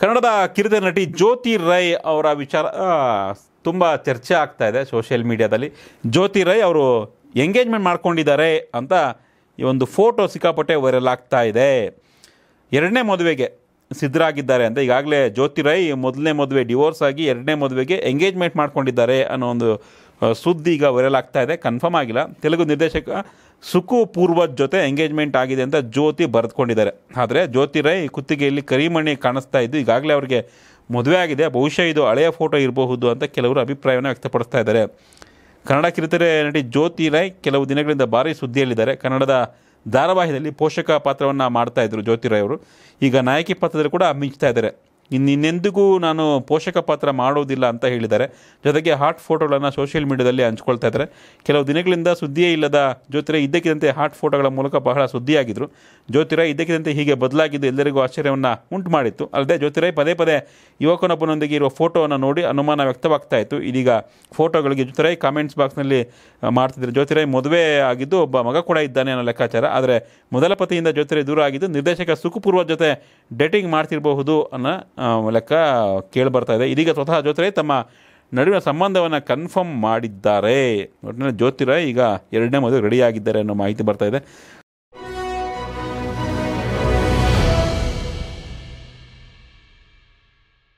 ಕನ್ನಡದ ಕಿರಿದ ನಟಿ ಜ್ಯೋತಿ ರೈ ಅವರ ವಿಚಾರ ತುಂಬ ಚರ್ಚೆ ಆಗ್ತಾ ಇದೆ ಸೋಷಿಯಲ್ ಮೀಡಿಯಾದಲ್ಲಿ ಜ್ಯೋತಿ ರೈ ಅವರು ಎಂಗೇಜ್ಮೆಂಟ್ ಮಾಡ್ಕೊಂಡಿದ್ದಾರೆ ಅಂತ ಈ ಒಂದು ಫೋಟೋ ಸಿಕ್ಕಾಪಟ್ಟೆ ವೈರಲ್ ಆಗ್ತಾ ಇದೆ ಎರಡನೇ ಮದುವೆಗೆ ಸಿದ್ಧರಾಗಿದ್ದಾರೆ ಅಂತ ಈಗಾಗಲೇ ಜ್ಯೋತಿ ರೈ ಮೊದಲನೇ ಮದುವೆ ಡಿವೋರ್ಸ್ ಆಗಿ ಎರಡನೇ ಮದುವೆಗೆ ಎಂಗೇಜ್ಮೆಂಟ್ ಮಾಡ್ಕೊಂಡಿದ್ದಾರೆ ಅನ್ನೋ ಒಂದು ಸುದ್ದಿ ಈಗ ವೈರಲ್ ಆಗ್ತಾ ಇದೆ ಕನ್ಫರ್ಮ್ ಆಗಿಲ್ಲ ತೆಲುಗು ನಿರ್ದೇಶಕ ಸುಕು ಪೂರ್ವ ಜೊತೆ ಎಂಗೇಜ್ಮೆಂಟ್ ಆಗಿದೆ ಅಂತ ಜ್ಯೋತಿ ಬರೆದುಕೊಂಡಿದ್ದಾರೆ ಆದರೆ ಜ್ಯೋತಿ ರೈ ಕುತ್ತಿಗೆಯಲ್ಲಿ ಕರಿಮಣಿ ಕಾಣಿಸ್ತಾ ಇದ್ದು ಈಗಾಗಲೇ ಅವರಿಗೆ ಮದುವೆ ಆಗಿದೆ ಬಹುಶಃ ಇದು ಹಳೆಯ ಫೋಟೋ ಇರಬಹುದು ಅಂತ ಕೆಲವರು ಅಭಿಪ್ರಾಯವನ್ನು ವ್ಯಕ್ತಪಡಿಸ್ತಾ ಇದ್ದಾರೆ ಕನ್ನಡ ಕಿರುತೆರೆ ನಟಿ ಜ್ಯೋತಿ ರೈ ಕೆಲವು ದಿನಗಳಿಂದ ಭಾರಿ ಸುದ್ದಿಯಲ್ಲಿದ್ದಾರೆ ಕನ್ನಡದ ಧಾರಾವಾಹಿಯಲ್ಲಿ ಪೋಷಕ ಪಾತ್ರವನ್ನು ಮಾಡ್ತಾ ಇದ್ದರು ಜ್ಯೋತಿ ರೈ ಅವರು ಈಗ ನಾಯಕಿ ಪಾತ್ರದಲ್ಲಿ ಕೂಡ ಮಿಂಚ್ತಾ ಇದ್ದಾರೆ ಇನ್ನಿನ್ನೆಂದಿಗೂ ನಾನು ಪೋಷಕ ಪಾತ್ರ ಮಾಡೋದಿಲ್ಲ ಅಂತ ಹೇಳಿದ್ದಾರೆ ಜೊತೆಗೆ ಹಾಟ್ ಫೋಟೋಗಳನ್ನು ಸೋಷಿಯಲ್ ಮೀಡಿಯಾದಲ್ಲಿ ಹಂಚ್ಕೊಳ್ತಾ ಇದ್ದಾರೆ ಕೆಲವು ದಿನಗಳಿಂದ ಸುದ್ದಿಯೇ ಇಲ್ಲದ ಜ್ಯೋತಿರ ಇದ್ದಕ್ಕಿದ್ದಂತೆ ಹಾಟ್ ಫೋಟೋಗಳ ಮೂಲಕ ಬಹಳ ಸುದ್ದಿಯಾಗಿದ್ದರು ಜ್ಯೋತಿರ ಇದ್ದಕ್ಕಿದ್ದಂತೆ ಹೀಗೆ ಬದಲಾಗಿದ್ದು ಎಲ್ಲರಿಗೂ ಆಶ್ಚರ್ಯವನ್ನು ಉಂಟು ಮಾಡಿತ್ತು ಅಲ್ಲದೆ ಜ್ಯೋತಿರೈ ಪದೇ ಪದೇ ಯುವಕನೊಬ್ಬನೊಂದಿಗೆ ಇರುವ ಫೋಟೋವನ್ನು ನೋಡಿ ಅನುಮಾನ ವ್ಯಕ್ತವಾಗ್ತಾ ಇತ್ತು ಇದೀಗ ಫೋಟೋಗಳಿಗೆ ಜ್ಯೋತಿರೈ ಕಾಮೆಂಟ್ಸ್ ಬಾಕ್ಸ್ನಲ್ಲಿ ಮಾಡ್ತಿದ್ರು ಜ್ಯೋತಿರಾಯ್ ಮದುವೆ ಆಗಿದ್ದು ಒಬ್ಬ ಮಗ ಕೂಡ ಇದ್ದಾನೆ ಅನ್ನೋ ಲೆಕ್ಕಾಚಾರ ಆದರೆ ಮೊದಲ ಪತಿಯಿಂದ ಜ್ಯೋತಿರೈ ದೂರ ಆಗಿದ್ದು ನಿರ್ದೇಶಕ ಸುಖಪೂರ್ವ ಜೊತೆ ಡೇಟಿಂಗ್ ಮಾಡ್ತಿರಬಹುದು ಅನ್ನೋ ಲೆಕ್ಕ ಕೇಳಿ ಬರ್ತಾ ಇದೆ ಇದೀಗ ಸ್ವತಃ ಜ್ಯೋತಿರಾಯ್ ತಮ್ಮ ನಡುವಿನ ಸಂಬಂಧವನ್ನು ಕನ್ಫರ್ಮ್ ಮಾಡಿದ್ದಾರೆ ಒಟ್ಟಿನಲ್ಲಿ ಜ್ಯೋತಿರಾಯ್ ಈಗ ಎರಡನೇ ಮದುವೆ ರೆಡಿಯಾಗಿದ್ದಾರೆ ಅನ್ನೋ ಮಾಹಿತಿ ಬರ್ತಾ ಇದೆ